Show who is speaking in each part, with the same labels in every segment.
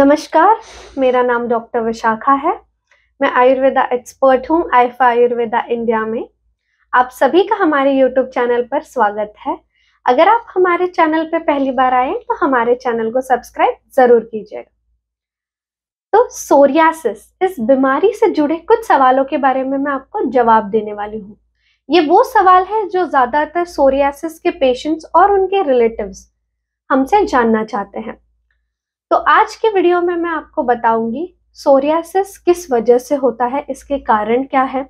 Speaker 1: नमस्कार मेरा नाम डॉक्टर विशाखा है मैं आयुर्वेदा एक्सपर्ट हूँ आईफा आयुर्वेदा इंडिया में आप सभी का हमारे यूट्यूब चैनल पर स्वागत है अगर आप हमारे चैनल पर पहली बार आए तो हमारे चैनल को सब्सक्राइब जरूर कीजिएगा तो सोरियासिस इस बीमारी से जुड़े कुछ सवालों के बारे में मैं आपको जवाब देने वाली हूँ ये वो सवाल है जो ज़्यादातर सोरियासिस के पेशेंट्स और उनके रिलेटिव्स हमसे जानना चाहते हैं तो आज के वीडियो में मैं आपको बताऊंगी सोरियासिस किस वजह से होता है इसके कारण क्या है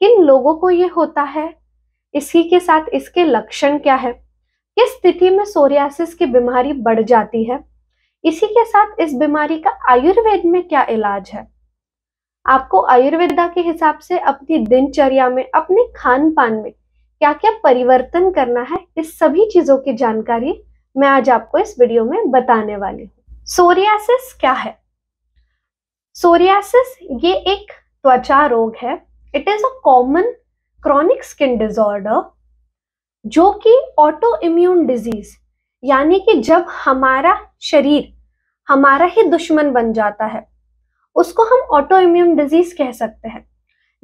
Speaker 1: किन लोगों को ये होता है इसी के साथ इसके लक्षण क्या है किस स्थिति में सोरियासिस की बीमारी बढ़ जाती है इसी के साथ इस बीमारी का आयुर्वेद में क्या इलाज है आपको आयुर्वेदा के हिसाब से अपनी दिनचर्या में अपने खान पान में क्या क्या परिवर्तन करना है इस सभी चीजों की जानकारी मैं आज आपको इस वीडियो में बताने वाली हूँ सोरियासिस क्या है सोरियासिस ये एक त्वचा रोग है it is a common chronic skin disorder जो कि ऑटो इम्यून डिजीज यानी कि जब हमारा शरीर हमारा ही दुश्मन बन जाता है उसको हम ऑटो इम्यून डिजीज कह सकते हैं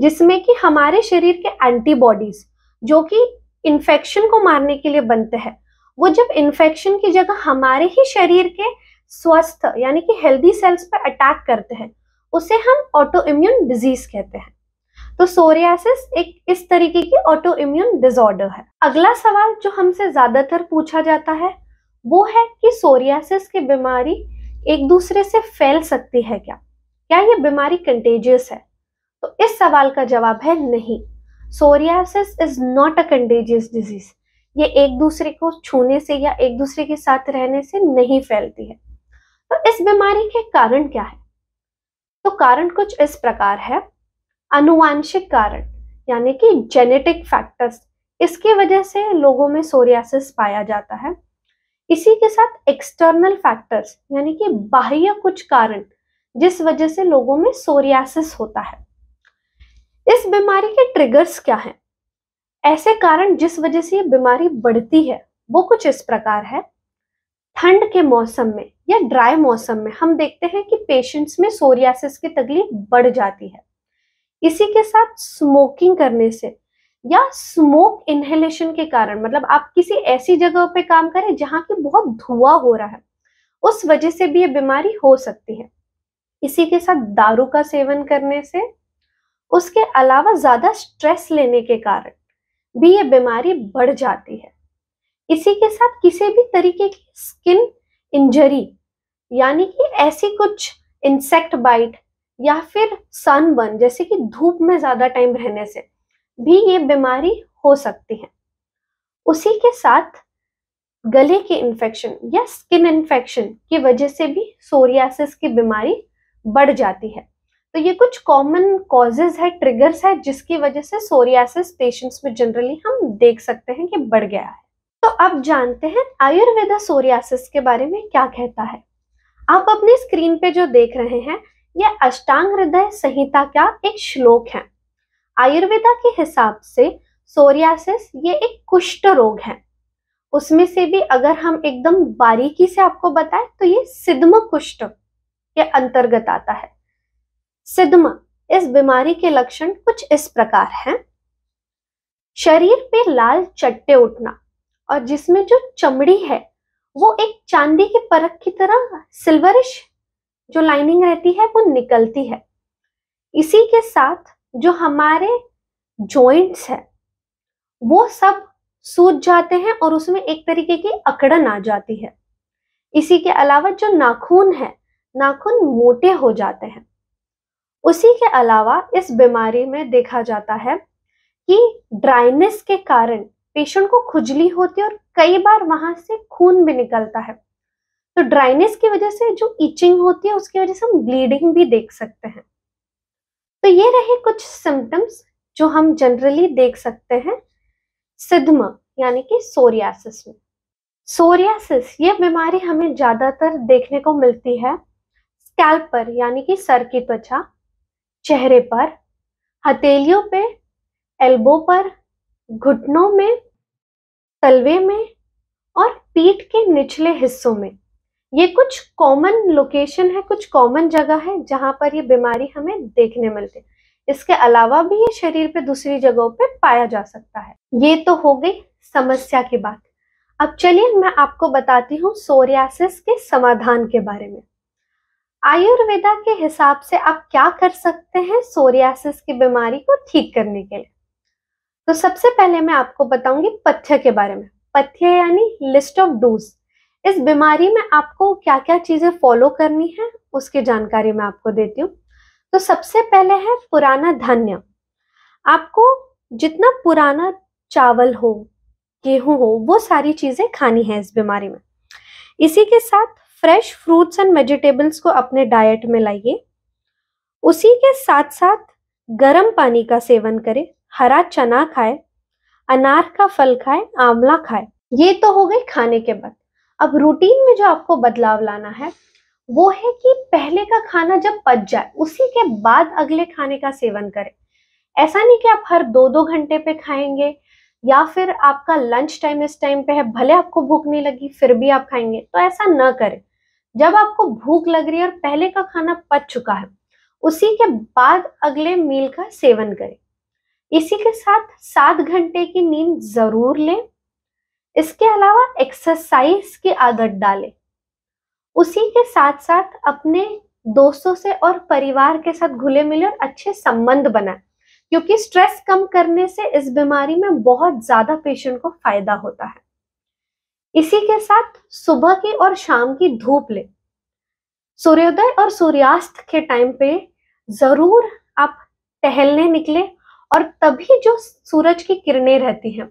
Speaker 1: जिसमें कि हमारे शरीर के एंटीबॉडीज जो कि इन्फेक्शन को मारने के लिए बनते हैं वो जब इन्फेक्शन की जगह हमारे ही शरीर के स्वस्थ यानी कि हेल्दी सेल्स पर अटैक करते हैं उसे हम ऑटो इम्यून डिजीज कहते हैं तो सोरियासिस एक इस तरीके की ऑटो इम्यून डिजॉर्डर है अगला सवाल जो हमसे ज्यादातर पूछा जाता है वो है कि सोरियासिस की बीमारी एक दूसरे से फैल सकती है क्या क्या ये बीमारी कंटेजियस है तो इस सवाल का जवाब है नहीं psoriasis is not a contagious disease ये एक दूसरे को छूने से या एक दूसरे के साथ रहने से नहीं फैलती है तो इस बीमारी के कारण क्या है तो कारण कुछ इस प्रकार है अनुवांशिक कारण यानी कि जेनेटिक फैक्टर्स इसकी वजह से लोगों में सोरियासिस पाया जाता है इसी के साथ एक्सटर्नल फैक्टर्स यानी कि बाह्य कुछ कारण जिस वजह से लोगों में सोरियासिस होता है इस बीमारी के ट्रिगर्स क्या हैं ऐसे कारण जिस वजह से ये बीमारी बढ़ती है वो कुछ इस प्रकार है ठंड के मौसम में या ड्राई मौसम में हम देखते हैं कि पेशेंट्स में सोरियासिस की तकलीफ बढ़ जाती है इसी के साथ स्मोकिंग करने से या स्मोक इनहेलेशन के कारण मतलब आप किसी ऐसी जगह पे काम करें जहाँ की बहुत धुआं हो रहा है उस वजह से भी ये बीमारी हो सकती है इसी के साथ दारू का सेवन करने से उसके अलावा ज़्यादा स्ट्रेस लेने के कारण भी ये बीमारी बढ़ जाती है इसी के साथ किसी भी तरीके की स्किन इंजरी यानी कि ऐसी कुछ इंसेक्ट बाइट या फिर सनबर्न जैसे कि धूप में ज़्यादा टाइम रहने से भी ये बीमारी हो सकती है उसी के साथ गले के इन्फेक्शन या स्किन इन्फेक्शन की वजह से भी सोरियासिस की बीमारी बढ़ जाती है तो ये कुछ कॉमन कॉजेज है ट्रिगर्स है जिसकी वजह से सोरियासिस पेशेंट्स में जनरली हम देख सकते हैं कि बढ़ गया है तो अब जानते हैं आयुर्वेदा सोरियासिस के बारे में क्या कहता है आप अपनी स्क्रीन पे जो देख रहे हैं यह अष्टांग हृदय संहिता का एक श्लोक है आयुर्वेदा के हिसाब से सोरियासिस ये एक कुष्ठ रोग है उसमें से भी अगर हम एकदम बारीकी से आपको बताएं तो ये सिद्म कुष्ठ के अंतर्गत आता है सिद्म इस बीमारी के लक्षण कुछ इस प्रकार हैं शरीर पे लाल चट्टे उठना और जिसमें जो चमड़ी है वो एक चांदी की परख की तरह सिल्वरिश जो लाइनिंग रहती है वो निकलती है इसी के साथ जो हमारे जॉइंट्स है वो सब सूज जाते हैं और उसमें एक तरीके की अकड़न आ जाती है इसी के अलावा जो नाखून है नाखून मोटे हो जाते हैं उसी के अलावा इस बीमारी में देखा जाता है कि ड्राइनेस के कारण पेशेंट को खुजली होती है और कई बार वहां से खून भी निकलता है तो ड्राइनेस की वजह से जो इचिंग होती है उसकी वजह से हम ब्लीडिंग भी देख सकते हैं तो ये रहे कुछ सिम्टम्स जो हम जनरली देख सकते हैं सिद्धमा यानी कि सोरियासिस में सोरियासिस ये बीमारी हमें ज़्यादातर देखने को मिलती है स्कैल्प पर यानी कि सर की त्वचा चेहरे पर हथेलियों पे एल्बो पर घुटनों में तलवे में और पीठ के निचले हिस्सों में ये कुछ कॉमन लोकेशन है कुछ कॉमन जगह है जहां पर ये बीमारी हमें देखने मिलती है इसके अलावा भी ये शरीर पे दूसरी जगहों पे पाया जा सकता है ये तो हो गई समस्या की बात अब चलिए मैं आपको बताती हूँ सोरियासिस के समाधान के बारे में आयुर्वेदा के हिसाब से आप क्या कर सकते हैं सोरियासिस की बीमारी को ठीक करने के लिए तो सबसे पहले मैं आपको बताऊंगी पथ्य के बारे में पथ्य यानी लिस्ट ऑफ डूज इस बीमारी में आपको क्या क्या चीजें फॉलो करनी है उसकी जानकारी मैं आपको देती हूँ तो सबसे पहले है पुराना धान्य आपको जितना पुराना चावल हो गेहूं हो वो सारी चीजें खानी है इस बीमारी में इसी के साथ फ्रेश फ्रूट्स एंड वेजिटेबल्स को अपने डाइट में लाइए उसी के साथ साथ गर्म पानी का सेवन करें हरा चना खाए अनार का फल खाए आंवला खाए ये तो हो गई खाने के बाद अब रूटीन में जो आपको बदलाव लाना है वो है कि पहले का खाना जब पच जाए उसी के बाद अगले खाने का सेवन करें ऐसा नहीं कि आप हर दो दो घंटे पे खाएंगे या फिर आपका लंच टाइम इस टाइम पे है भले आपको भूख नहीं लगी फिर भी आप खाएंगे तो ऐसा ना करें जब आपको भूख लग रही है और पहले का खाना पच चुका है उसी के बाद अगले मील का सेवन करें इसी के साथ सात घंटे की नींद जरूर लें इसके अलावा एक्सरसाइज की आदत डालें उसी के साथ साथ अपने दोस्तों से और परिवार के साथ घुले मिले और अच्छे संबंध बनाए क्योंकि स्ट्रेस कम करने से इस बीमारी में बहुत ज्यादा पेशेंट को फायदा होता है इसी के साथ सुबह की और शाम की धूप लें सूर्योदय और सूर्यास्त के टाइम पे जरूर आप टहलने निकले और तभी जो सूरज की किरणें रहती हैं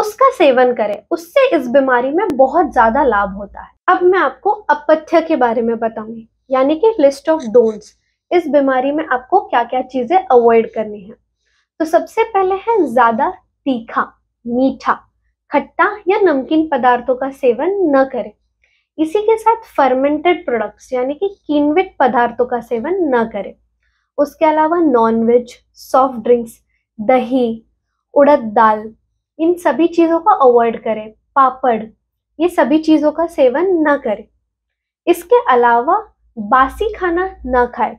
Speaker 1: उसका सेवन करें उससे इस बीमारी में बहुत ज़्यादा लाभ होता है अब मैं आपको अपथ्य के बारे में बताऊंगी यानी कि लिस्ट ऑफ डोंट्स इस बीमारी में आपको क्या क्या चीज़ें अवॉइड करनी है तो सबसे पहले है ज़्यादा तीखा मीठा खट्टा या नमकीन पदार्थों का सेवन न करें इसी के साथ फर्मेंटेड प्रोडक्ट्स यानी कि किनविट पदार्थों का सेवन न करें उसके अलावा नॉनवेज सॉफ्ट ड्रिंक्स दही उड़द दाल इन सभी चीज़ों का अवॉइड करें पापड़ ये सभी चीज़ों का सेवन ना करें इसके अलावा बासी खाना ना खाएं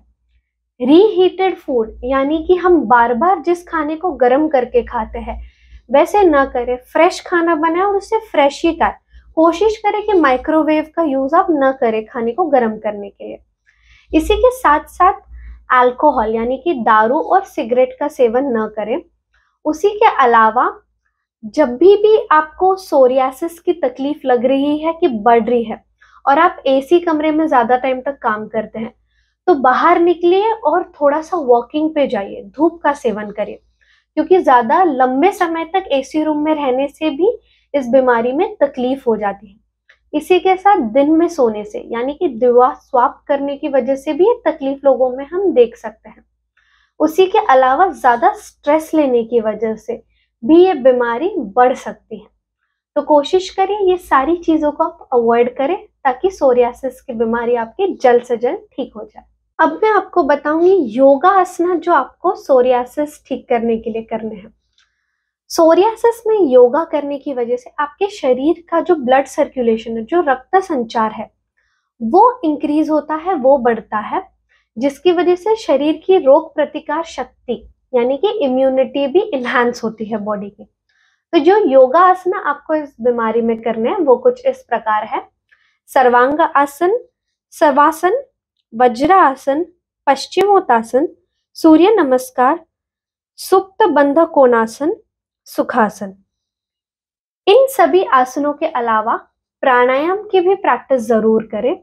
Speaker 1: रीहीटेड फूड यानी कि हम बार बार जिस खाने को गर्म करके खाते हैं वैसे ना करें फ्रेश खाना बनाए और उसे फ्रेश ही खाए कोशिश करें कि माइक्रोवेव का यूज़ आप ना करें खाने को गर्म करने के लिए इसी के साथ साथ अल्कोहल यानी कि दारू और सिगरेट का सेवन न करें उसी के अलावा जब भी भी आपको सोरियासिस की तकलीफ लग रही है कि बढ़ रही है और आप एसी कमरे में ज़्यादा टाइम तक काम करते हैं तो बाहर निकलिए और थोड़ा सा वॉकिंग पे जाइए धूप का सेवन करिए क्योंकि ज़्यादा लंबे समय तक एसी रूम में रहने से भी इस बीमारी में तकलीफ हो जाती है इसी के साथ दिन में सोने से यानी कि दिवा स्वाप करने की वजह से भी तकलीफ लोगों में हम देख सकते हैं उसी के अलावा ज़्यादा स्ट्रेस लेने की वजह से भी ये बीमारी बढ़ सकती है तो कोशिश करें ये सारी चीज़ों को आप अवॉइड करें ताकि सोरियासिस की बीमारी आपकी जल्द से जल्द ठीक हो जाए अब मैं आपको बताऊंगी योगा आसना जो आपको सोरियासिस ठीक करने के लिए करने हैं सोरियासिस में योगा करने की वजह से आपके शरीर का जो ब्लड सर्कुलेशन है जो रक्त संचार है वो इंक्रीज होता है वो बढ़ता है जिसकी वजह से शरीर की रोग प्रतिकार शक्ति यानी कि इम्यूनिटी भी इन्हांस होती है बॉडी की तो जो योगा आसन आपको इस बीमारी में करने हैं वो कुछ इस प्रकार है सर्वांग आसन सर्वासन वज्रासन पश्चिमोतासन सूर्य नमस्कार सुप्त बंध कोणासन सुखासन इन सभी आसनों के अलावा प्राणायाम की भी प्रैक्टिस जरूर करें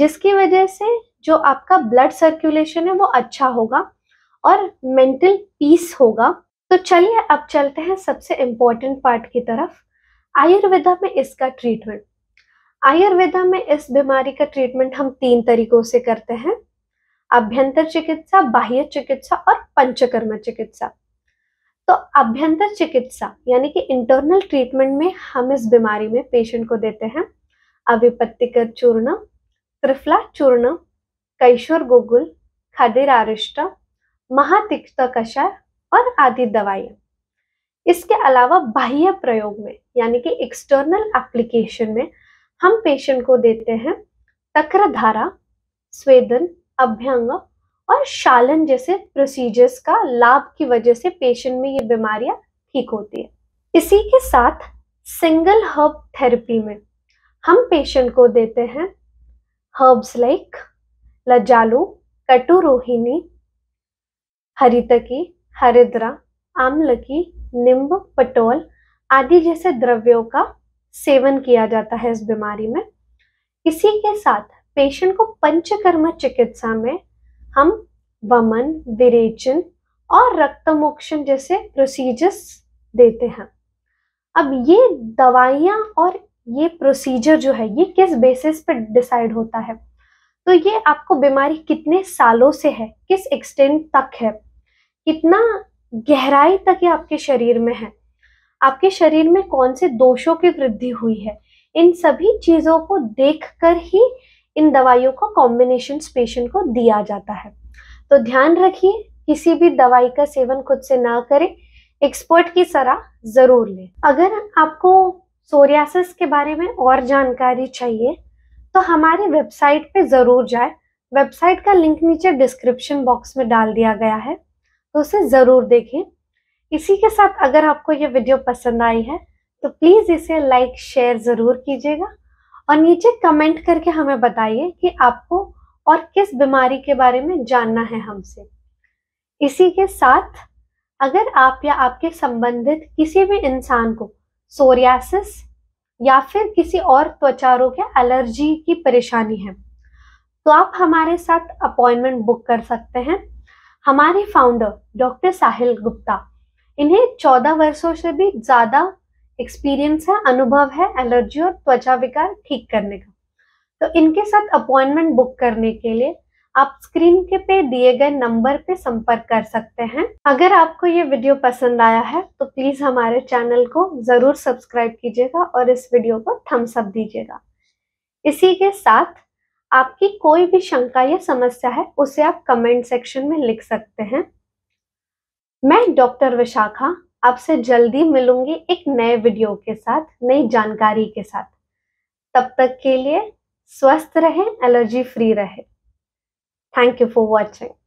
Speaker 1: जिसकी वजह से जो आपका ब्लड सर्कुलेशन है वो अच्छा होगा और मेंटल पीस होगा तो चलिए अब चलते हैं सबसे इम्पोर्टेंट पार्ट की तरफ आयुर्वेदा में इसका ट्रीटमेंट आयुर्वेदा में इस बीमारी का ट्रीटमेंट हम तीन तरीकों से करते हैं अभ्यंतर चिकित्सा बाह्य चिकित्सा और पंचकर्म चिकित्सा तो अभ्यंतर चिकित्सा यानी कि इंटरनल ट्रीटमेंट में हम इस बीमारी में पेशेंट को देते हैं अविपत्तिकर चूर्ण त्रिफला चूर्ण कैशोर गोगुल खदिर आरिष्ट महातिक्त कषाय और आदि दवाइयाँ इसके अलावा बाह्य प्रयोग में यानी कि एक्सटर्नल एप्लीकेशन में हम पेशेंट को देते हैं तक्रधारा स्वेदन अभ्यंग और शालन जैसे प्रोसीजर्स का लाभ की वजह से पेशेंट में ये बीमारियां ठीक होती है इसी के साथ सिंगल हर्ब थेरेपी में हम पेशेंट को देते हैं हर्ब्स लाइक लजालू कटु रोहिणी हरितकी हरिद्रा आमलकी निम्ब पटोल आदि जैसे द्रव्यों का सेवन किया जाता है इस बीमारी में इसी के साथ पेशेंट को पंचकर्मा चिकित्सा में हम वमन विरेचन और रक्तमोक्षण जैसे प्रोसीजर्स देते हैं अब ये दवाइयाँ और ये प्रोसीजर जो है ये किस बेसिस पर डिसाइड होता है तो ये आपको बीमारी कितने सालों से है किस एक्सटेंट तक है कितना गहराई तक ये आपके शरीर में है आपके शरीर में कौन से दोषों की वृद्धि हुई है इन सभी चीज़ों को देखकर ही इन दवाइयों को कॉम्बिनेशन पेशेंट को दिया जाता है तो ध्यान रखिए किसी भी दवाई का सेवन खुद से ना करें एक्सपर्ट की सलाह ज़रूर लें अगर आपको सोरियासिस के बारे में और जानकारी चाहिए तो हमारे वेबसाइट पे ज़रूर जाए वेबसाइट का लिंक नीचे डिस्क्रिप्शन बॉक्स में डाल दिया गया है तो उसे ज़रूर देखें इसी के साथ अगर आपको ये वीडियो पसंद आई है तो प्लीज़ इसे लाइक शेयर ज़रूर कीजिएगा और नीचे कमेंट करके हमें बताइए कि आपको और किस बीमारी के बारे में जानना है हमसे इसी के साथ अगर आप या आपके संबंधित किसी भी इंसान को सोरियासिस या फिर किसी और त्वचा रोग या एलर्जी की परेशानी है तो आप हमारे साथ अपॉइंटमेंट बुक कर सकते हैं हमारे फाउंडर डॉक्टर साहिल गुप्ता इन्हें 14 वर्षों से भी ज़्यादा एक्सपीरियंस है अनुभव है एलर्जी और त्वचा विकार ठीक करने का तो इनके साथ अपॉइंटमेंट बुक करने के लिए आप स्क्रीन के पे दिए गए नंबर पे संपर्क कर सकते हैं अगर आपको ये वीडियो पसंद आया है तो प्लीज हमारे चैनल को जरूर सब्सक्राइब कीजिएगा और इस वीडियो को थम्स अप दीजिएगा इसी के साथ आपकी कोई भी शंका या समस्या है उसे आप कमेंट सेक्शन में लिख सकते हैं मैं डॉक्टर विशाखा आपसे जल्दी मिलूंगी एक नए वीडियो के साथ नई जानकारी के साथ तब तक के लिए स्वस्थ रहें एलर्जी फ्री रहें थैंक यू फॉर वॉचिंग